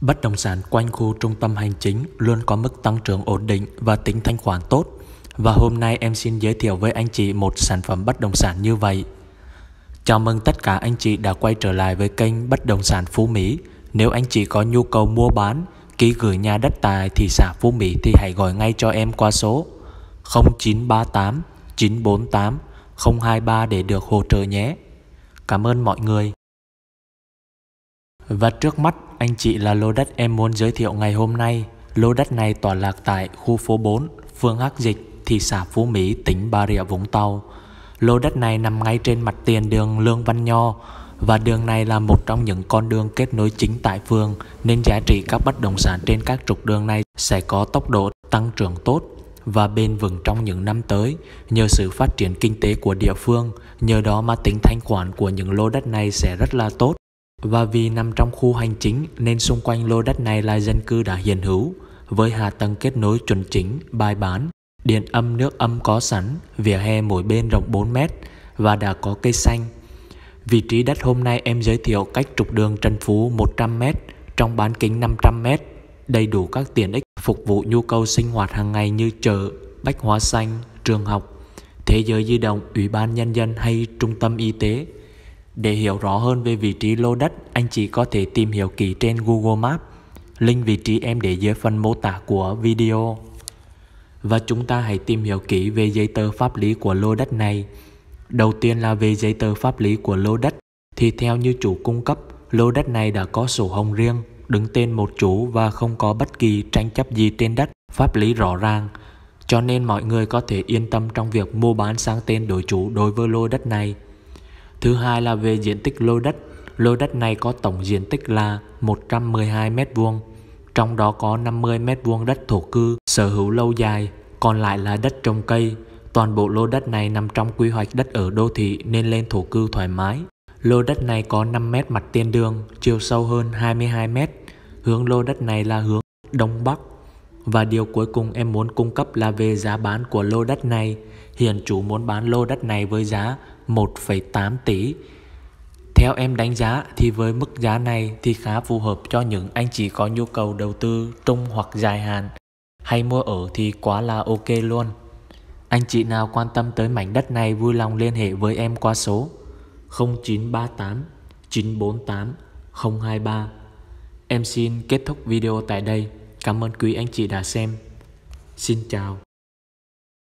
Bất động sản quanh khu trung tâm hành chính luôn có mức tăng trưởng ổn định và tính thanh khoản tốt và hôm nay em xin giới thiệu với anh chị một sản phẩm bất động sản như vậy. Chào mừng tất cả anh chị đã quay trở lại với kênh Bất động sản Phú Mỹ. Nếu anh chị có nhu cầu mua bán, ký gửi nhà đất tài thị xã Phú Mỹ thì hãy gọi ngay cho em qua số 0938 948 023 để được hỗ trợ nhé. Cảm ơn mọi người. Và trước mắt anh chị là lô đất em muốn giới thiệu ngày hôm nay. Lô đất này tọa lạc tại khu phố 4, phường Hắc Dịch, thị xã Phú Mỹ, tỉnh Bà Rịa Vũng Tàu. Lô đất này nằm ngay trên mặt tiền đường Lương Văn Nho và đường này là một trong những con đường kết nối chính tại phường nên giá trị các bất động sản trên các trục đường này sẽ có tốc độ tăng trưởng tốt và bền vững trong những năm tới nhờ sự phát triển kinh tế của địa phương, nhờ đó mà tính thanh khoản của những lô đất này sẽ rất là tốt. Và vì nằm trong khu hành chính nên xung quanh lô đất này là dân cư đã hiện hữu, với hạ tầng kết nối chuẩn chỉnh, bài bản, điện âm nước âm có sẵn, vỉa hè mỗi bên rộng 4 mét và đã có cây xanh. Vị trí đất hôm nay em giới thiệu cách trục đường Trần Phú 100m trong bán kính 500m, đầy đủ các tiện ích phục vụ nhu cầu sinh hoạt hàng ngày như chợ, bách hóa xanh, trường học, thế giới di động, ủy ban nhân dân hay trung tâm y tế để hiểu rõ hơn về vị trí lô đất, anh chị có thể tìm hiểu kỹ trên Google Maps. Link vị trí em để dưới phần mô tả của video. Và chúng ta hãy tìm hiểu kỹ về giấy tờ pháp lý của lô đất này. Đầu tiên là về giấy tờ pháp lý của lô đất thì theo như chủ cung cấp, lô đất này đã có sổ hồng riêng, đứng tên một chủ và không có bất kỳ tranh chấp gì trên đất, pháp lý rõ ràng. Cho nên mọi người có thể yên tâm trong việc mua bán sang tên đổi chủ đối với lô đất này Thứ hai là về diện tích lô đất. Lô đất này có tổng diện tích là 112 m2, trong đó có 50 m2 đất thổ cư sở hữu lâu dài, còn lại là đất trồng cây. Toàn bộ lô đất này nằm trong quy hoạch đất ở đô thị nên lên thổ cư thoải mái. Lô đất này có 5 m mặt tiền đường, chiều sâu hơn 22 m. Hướng lô đất này là hướng đông bắc. Và điều cuối cùng em muốn cung cấp là về giá bán của lô đất này. Hiện chủ muốn bán lô đất này với giá 1,8 tỷ. Theo em đánh giá thì với mức giá này thì khá phù hợp cho những anh chị có nhu cầu đầu tư trung hoặc dài hạn hay mua ở thì quá là ok luôn. Anh chị nào quan tâm tới mảnh đất này vui lòng liên hệ với em qua số 0938 948 023. Em xin kết thúc video tại đây. Cảm ơn quý anh chị đã xem. Xin chào.